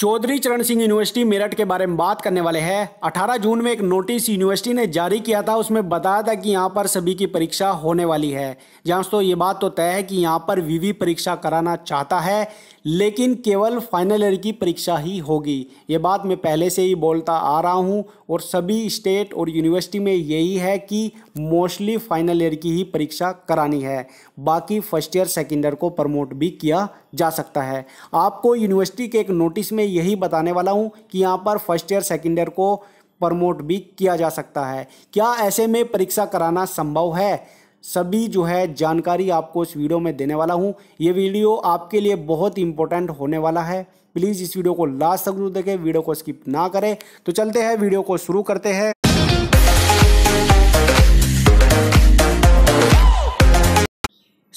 चौधरी चरण सिंह यूनिवर्सिटी मेरठ के बारे में बात करने वाले हैं 18 जून में एक नोटिस यूनिवर्सिटी ने जारी किया था उसमें बताया था कि यहाँ पर सभी की परीक्षा होने वाली है जहाँ तो ये बात तो तय है कि यहाँ पर वीवी परीक्षा कराना चाहता है लेकिन केवल फाइनल ईयर की परीक्षा ही होगी ये बात मैं पहले से ही बोलता आ रहा हूँ और सभी स्टेट और यूनिवर्सिटी में यही है कि मोस्टली फाइनल ईयर की ही परीक्षा करानी है बाकी फर्स्ट ईयर सेकेंड ईयर को प्रमोट भी किया जा सकता है आपको यूनिवर्सिटी के एक नोटिस में यही बताने वाला हूँ कि यहाँ पर फर्स्ट ईयर सेकेंड ईयर को प्रमोट भी किया जा सकता है क्या ऐसे में परीक्षा कराना संभव है सभी जो है जानकारी आपको इस वीडियो में देने वाला हूँ ये वीडियो आपके लिए बहुत इंपॉर्टेंट होने वाला है प्लीज़ इस वीडियो को लास्ट तक जरूर देखें वीडियो को स्किप ना करें तो चलते हैं वीडियो को शुरू करते हैं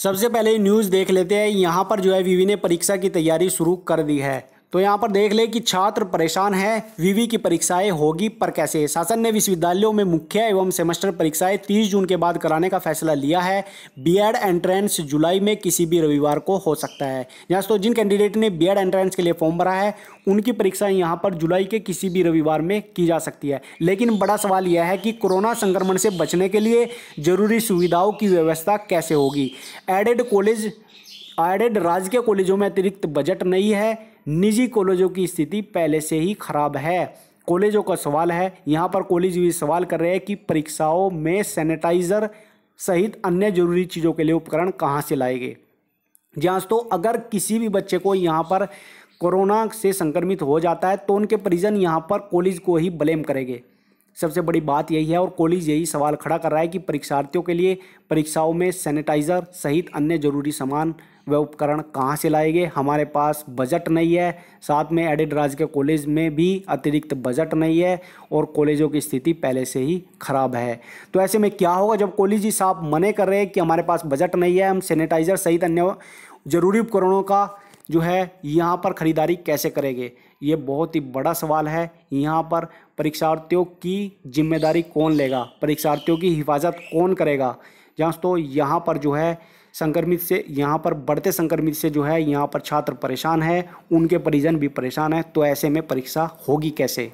सबसे पहले न्यूज़ देख लेते हैं यहाँ पर जो है वीवी ने परीक्षा की तैयारी शुरू कर दी है तो यहाँ पर देख ले कि छात्र परेशान है वीवी की परीक्षाएं होगी पर कैसे शासन ने विश्वविद्यालयों में मुख्य एवं सेमेस्टर परीक्षाएं 30 जून के बाद कराने का फैसला लिया है बीएड एंट्रेंस जुलाई में किसी भी रविवार को हो सकता है यहाँ तो जिन कैंडिडेट ने बीएड एंट्रेंस के लिए फॉर्म भरा है उनकी परीक्षाएं यहाँ पर जुलाई के किसी भी रविवार में की जा सकती है लेकिन बड़ा सवाल यह है कि कोरोना संक्रमण से बचने के लिए जरूरी सुविधाओं की व्यवस्था कैसे होगी एडेड कॉलेज एडेड राजकीय कॉलेजों में अतिरिक्त बजट नहीं है निजी कॉलेजों की स्थिति पहले से ही खराब है कॉलेजों का सवाल है यहाँ पर कॉलेज भी सवाल कर रहे हैं कि परीक्षाओं में सैनिटाइजर सहित अन्य जरूरी चीज़ों के लिए उपकरण कहाँ से लाए गए जहाँ तो अगर किसी भी बच्चे को यहाँ पर कोरोना से संक्रमित हो जाता है तो उनके परिजन यहाँ पर कॉलेज को ही ब्लेम करेंगे सबसे बड़ी बात यही है और कॉलेज यही सवाल खड़ा कर रहा है कि परीक्षार्थियों के लिए परीक्षाओं में सैनिटाइज़र सहित अन्य जरूरी सामान व उपकरण कहाँ से लाएंगे हमारे पास बजट नहीं है साथ में एडिड राज के कॉलेज में भी अतिरिक्त बजट नहीं है और कॉलेजों की स्थिति पहले से ही खराब है तो ऐसे में क्या होगा जब कॉलेज ही साहब मने कर रहे हैं कि हमारे पास बजट नहीं है हम सैनिटाइज़र सहित अन्य ज़रूरी उपकरणों का जो है यहाँ पर ख़रीदारी कैसे करेंगे ये बहुत ही बड़ा सवाल है यहाँ पर परीक्षार्थियों की जिम्मेदारी कौन लेगा परीक्षार्थियों की हिफाजत कौन करेगा जहाँ तो यहाँ पर जो है संक्रमित से यहाँ पर बढ़ते संक्रमित से जो है यहाँ पर छात्र परेशान है उनके परिजन भी परेशान हैं तो ऐसे में परीक्षा होगी कैसे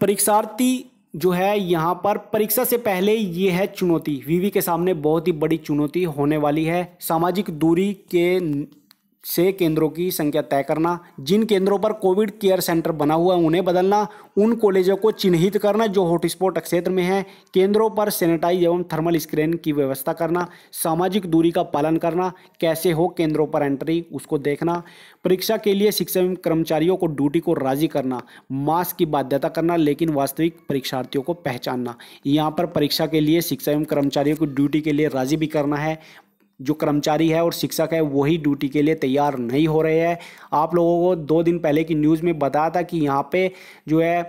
परीक्षार्थी जो है यहाँ पर परीक्षा से पहले ये है चुनौती वीवी के सामने बहुत ही बड़ी चुनौती होने वाली है सामाजिक दूरी के से केंद्रों की संख्या तय करना जिन केंद्रों पर कोविड केयर सेंटर बना हुआ है उन्हें बदलना उन कॉलेजों को चिन्हित करना जो हॉटस्पॉट क्षेत्र में है केंद्रों पर सैनिटाइज एवं थर्मल स्क्रीन की व्यवस्था करना सामाजिक दूरी का पालन करना कैसे हो केंद्रों पर एंट्री उसको देखना परीक्षा के लिए शिक्षक कर्मचारियों को ड्यूटी को राजी करना मास्क की बाध्यता करना लेकिन वास्तविक परीक्षार्थियों को पहचानना यहाँ पर परीक्षा के लिए शिक्षा एवं कर्मचारियों को ड्यूटी के लिए राजी भी करना है जो कर्मचारी है और शिक्षक है वही ड्यूटी के लिए तैयार नहीं हो रहे हैं आप लोगों को दो दिन पहले की न्यूज़ में बताया था कि यहाँ पे जो है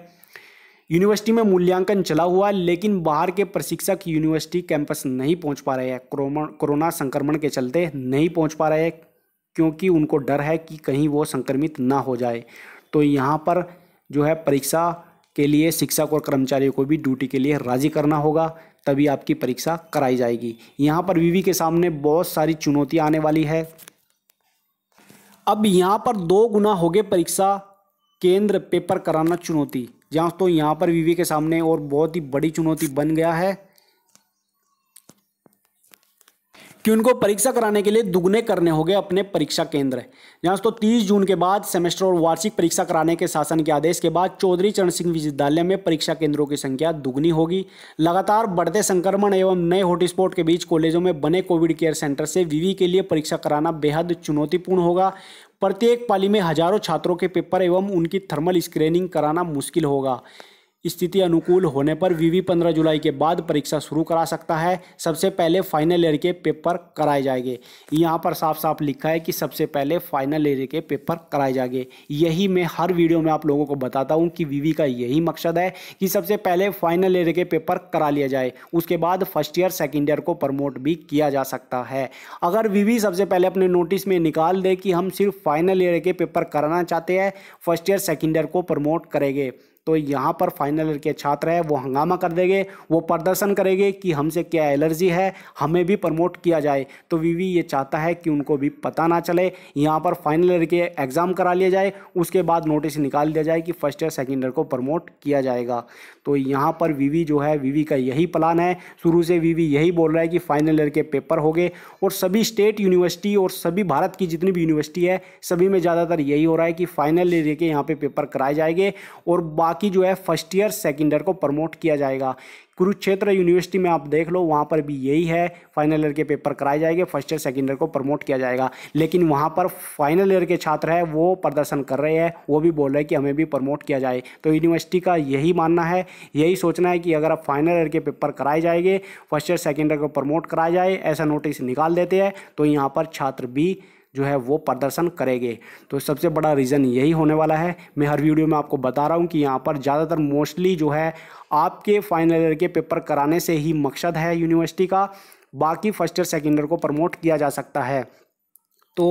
यूनिवर्सिटी में मूल्यांकन चला हुआ है लेकिन बाहर के प्रशिक्षक यूनिवर्सिटी कैंपस नहीं पहुँच पा रहे हैं कोरोना संक्रमण के चलते नहीं पहुँच पा रहे क्योंकि उनको डर है कि कहीं वो संक्रमित ना हो जाए तो यहाँ पर जो है परीक्षा के लिए शिक्षक और कर्मचारियों को भी ड्यूटी के लिए राज़ी करना होगा तभी आपकी परीक्षा कराई जाएगी यहाँ पर वीवी के सामने बहुत सारी चुनौतियाँ आने वाली है अब यहाँ पर दो गुना हो गए परीक्षा केंद्र पेपर कराना चुनौती जहाँ तो यहाँ पर वीवी के सामने और बहुत ही बड़ी चुनौती बन गया है कि उनको परीक्षा कराने के लिए दुगने करने होंगे अपने परीक्षा केंद्र जहाँ तो तीस जून के बाद सेमेस्टर और वार्षिक परीक्षा कराने के शासन के आदेश के बाद चौधरी चरण सिंह विश्वविद्यालय में परीक्षा केंद्रों की संख्या दुगनी होगी लगातार बढ़ते संक्रमण एवं नए हॉटस्पॉट के बीच कॉलेजों में बने कोविड केयर सेंटर से वीवी के लिए परीक्षा कराना बेहद चुनौतीपूर्ण होगा प्रत्येक पाली में हजारों छात्रों के पेपर एवं उनकी थर्मल स्क्रीनिंग कराना मुश्किल होगा स्थिति अनुकूल होने पर वीवी 15 जुलाई के बाद परीक्षा शुरू करा सकता है सबसे पहले फाइनल ईयर के पेपर कराए जाएंगे यहाँ पर साफ साफ लिखा है कि सबसे पहले फाइनल ईयर के पेपर कराए जाएंगे यही मैं हर वीडियो में आप लोगों को बताता हूँ कि वीवी का यही मकसद है कि सबसे पहले फाइनल ईयर के पेपर करा लिया जाए उसके बाद फर्स्ट ईयर सेकेंड ईयर को प्रमोट भी किया जा सकता है अगर वीवी सबसे पहले अपने नोटिस में निकाल दे कि हम सिर्फ फाइनल ईयर के पेपर कराना चाहते हैं फर्स्ट ईयर सेकेंड ईयर को प्रमोट करेंगे तो यहाँ पर फाइनल ईयर के छात्र है वो हंगामा कर देंगे वो प्रदर्शन करेंगे कि हमसे क्या एलर्जी है हमें भी प्रमोट किया जाए तो वीवी ये चाहता है कि उनको भी पता ना चले यहाँ पर फाइनल ईयर के एग्ज़ाम करा लिया जाए उसके बाद नोटिस निकाल दिया जाए कि फर्स्ट ईयर सेकेंड ईयर को प्रमोट किया जाएगा तो यहाँ पर वीवी जो है वीवी का यही प्लान है शुरू से वीवी यही बोल रहा है कि फाइनल ईयर के पेपर हो गए और सभी स्टेट यूनिवर्सिटी और सभी भारत की जितनी भी यूनिवर्सिटी है सभी में ज़्यादातर यही हो रहा है कि फाइनल ईयर के यहाँ पर पेपर कराए जाएंगे और बाकी बाकी जो है फर्स्ट ईयर सेकेंड ईयर को प्रमोट किया जाएगा कुरुक्षेत्र यूनिवर्सिटी में आप देख लो वहाँ पर भी यही है फाइनल ईयर के पेपर कराए जाएंगे फर्स्ट ईयर सेकेंड ईयर को प्रमोट किया जाएगा लेकिन वहाँ पर फाइनल ईयर के छात्र हैं वो प्रदर्शन कर रहे हैं वो भी बोल रहे हैं कि हमें भी प्रमोट किया जाए तो यूनिवर्सिटी का यही मानना है यही सोचना है कि अगर आप फाइनल ईयर के पेपर कराए जाएंगे फर्स्ट ईयर सेकेंड ईयर को प्रमोट कराया जाए ऐसा नोटिस निकाल देते हैं तो यहाँ पर छात्र भी जो है वो प्रदर्शन करेंगे तो सबसे बड़ा रीज़न यही होने वाला है मैं हर वीडियो में आपको बता रहा हूँ कि यहाँ पर ज़्यादातर मोस्टली जो है आपके फाइनल ईयर के पेपर कराने से ही मकसद है यूनिवर्सिटी का बाकी फर्स्ट ईयर सेकेंड ईयर को प्रमोट किया जा सकता है तो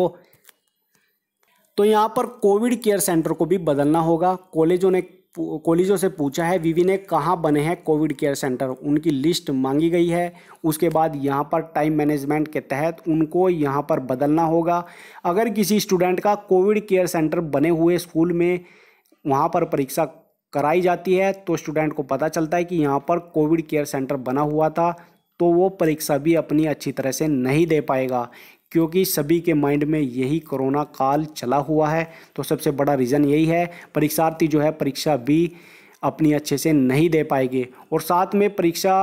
तो यहाँ पर कोविड केयर सेंटर को भी बदलना होगा कॉलेजों ने कॉलेजों से पूछा है वीवी ने कहाँ बने हैं कोविड केयर सेंटर उनकी लिस्ट मांगी गई है उसके बाद यहाँ पर टाइम मैनेजमेंट के तहत उनको यहाँ पर बदलना होगा अगर किसी स्टूडेंट का कोविड केयर सेंटर बने हुए स्कूल में वहाँ पर परीक्षा कराई जाती है तो स्टूडेंट को पता चलता है कि यहाँ पर कोविड केयर सेंटर बना हुआ था तो वो परीक्षा भी अपनी अच्छी तरह से नहीं दे पाएगा क्योंकि सभी के माइंड में यही कोरोना काल चला हुआ है तो सबसे बड़ा रीज़न यही है परीक्षार्थी जो है परीक्षा भी अपनी अच्छे से नहीं दे पाएंगे और साथ में परीक्षा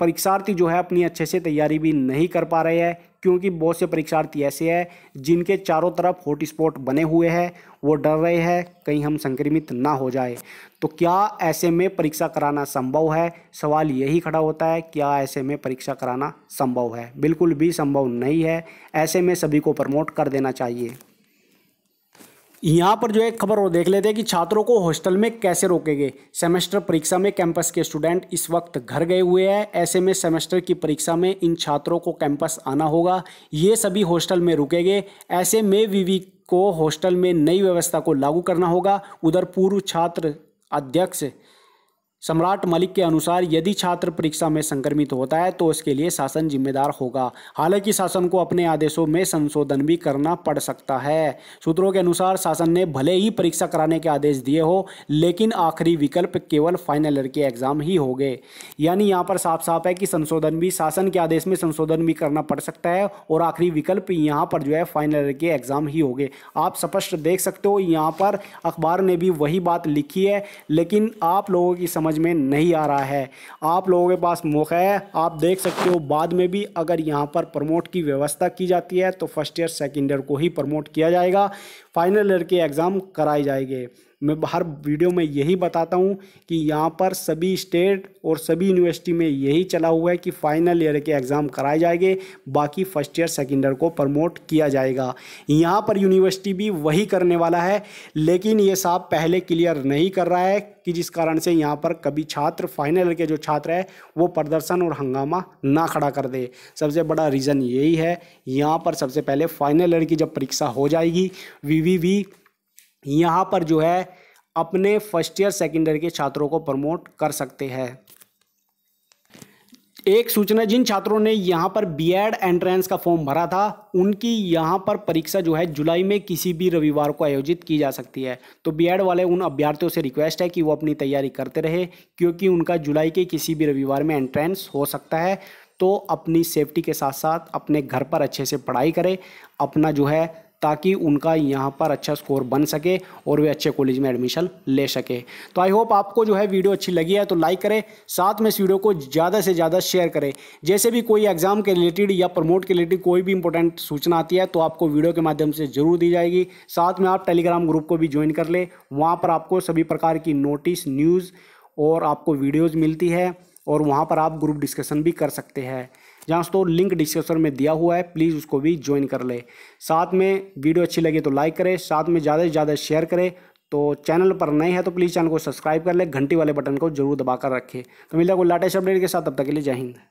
परीक्षार्थी जो है अपनी अच्छे से तैयारी भी नहीं कर पा रहे हैं क्योंकि बहुत से परीक्षार्थी ऐसे हैं जिनके चारों तरफ हॉटस्पॉट बने हुए हैं वो डर रहे हैं कहीं हम संक्रमित ना हो जाए तो क्या ऐसे में परीक्षा कराना संभव है सवाल यही खड़ा होता है क्या ऐसे में परीक्षा कराना संभव है बिल्कुल भी संभव नहीं है ऐसे में सभी को प्रमोट कर देना चाहिए यहाँ पर जो एक खबर और देख लेते हैं कि छात्रों को हॉस्टल में कैसे रोकेंगे सेमेस्टर परीक्षा में कैंपस के स्टूडेंट इस वक्त घर गए हुए हैं ऐसे में सेमेस्टर की परीक्षा में इन छात्रों को कैंपस आना होगा ये सभी हॉस्टल में रुकेंगे ऐसे में वीवी को हॉस्टल में नई व्यवस्था को लागू करना होगा उधर पूर्व छात्र अध्यक्ष सम्राट मलिक के अनुसार यदि छात्र परीक्षा में संक्रमित होता है तो उसके लिए शासन जिम्मेदार होगा हालांकि शासन को अपने आदेशों में संशोधन भी करना पड़ सकता है सूत्रों के अनुसार शासन ने भले ही परीक्षा कराने के आदेश दिए हो लेकिन आखिरी विकल्प केवल फाइनल ईयर के एग्जाम ही हो गए यानी यहाँ पर साफ साफ है कि संशोधन भी शासन के आदेश में संशोधन भी करना पड़ सकता है और आखिरी विकल्प यहाँ पर जो है फाइनल ईयर के एग्जाम ही हो गए आप स्पष्ट देख सकते हो यहाँ पर अखबार ने भी वही बात लिखी है लेकिन आप लोगों की समझ समझ में नहीं आ रहा है आप लोगों के पास मौका है आप देख सकते हो बाद में भी अगर यहाँ पर प्रमोट की व्यवस्था की जाती है तो फर्स्ट ईयर सेकेंड ईयर को ही प्रमोट किया जाएगा फाइनल ईयर के एग्ज़ाम कराए जाएंगे मैं हर वीडियो में यही बताता हूँ कि यहाँ पर सभी स्टेट और सभी यूनिवर्सिटी में यही चला हुआ है कि फाइनल ईयर के एग्ज़ाम कराए जाएंगे बाकी फर्स्ट ईयर सेकेंड ईयर को प्रमोट किया जाएगा यहाँ पर यूनिवर्सिटी भी वही करने वाला है लेकिन ये साहब पहले क्लियर नहीं कर रहा है कि जिस कारण से यहाँ पर कभी छात्र फाइनल ईयर के जो छात्र है वो प्रदर्शन और हंगामा ना खड़ा कर दे सबसे बड़ा रीज़न यही है यहाँ पर सबसे पहले फाइनल ईयर की जब परीक्षा हो जाएगी वी वी वी यहाँ पर जो है अपने फर्स्ट ईयर सेकेंड ईयर के छात्रों को प्रमोट कर सकते हैं एक सूचना जिन छात्रों ने यहाँ पर बीएड एंट्रेंस का फॉर्म भरा था उनकी यहाँ पर परीक्षा जो है जुलाई में किसी भी रविवार को आयोजित की जा सकती है तो बीएड वाले उन अभ्यर्थियों से रिक्वेस्ट है कि वो अपनी तैयारी करते रहे क्योंकि उनका जुलाई के किसी भी रविवार में एंट्रेंस हो सकता है तो अपनी सेफ्टी के साथ साथ अपने घर पर अच्छे से पढ़ाई करें अपना जो है ताकि उनका यहाँ पर अच्छा स्कोर बन सके और वे अच्छे कॉलेज में एडमिशन ले सके तो आई होप आपको जो है वीडियो अच्छी लगी है तो लाइक करें साथ में इस वीडियो को ज़्यादा से ज़्यादा शेयर करें जैसे भी कोई एग्ज़ाम के रिलेटेड या प्रमोट के रिलेटेड कोई भी इंपॉर्टेंट सूचना आती है तो आपको वीडियो के माध्यम से ज़रूर दी जाएगी साथ में आप टेलीग्राम ग्रुप को भी ज्वाइन कर ले वहाँ पर आपको सभी प्रकार की नोटिस न्यूज़ और आपको वीडियोज़ मिलती है और वहाँ पर आप ग्रुप डिस्कशन भी कर सकते हैं जहाँ दोस्तों लिंक डिस्क्रिप्शन में दिया हुआ है प्लीज़ उसको भी ज्वाइन कर ले साथ में वीडियो अच्छी लगे तो लाइक करें साथ में ज़्यादा से ज़्यादा शेयर करें तो चैनल पर नए हैं तो प्लीज़ चैनल को सब्सक्राइब कर ले घंटी वाले बटन को जरूर दबा कर रखें तो मिला को लाटेस्ट अपडेट के साथ तब तक के लिए जय हिंद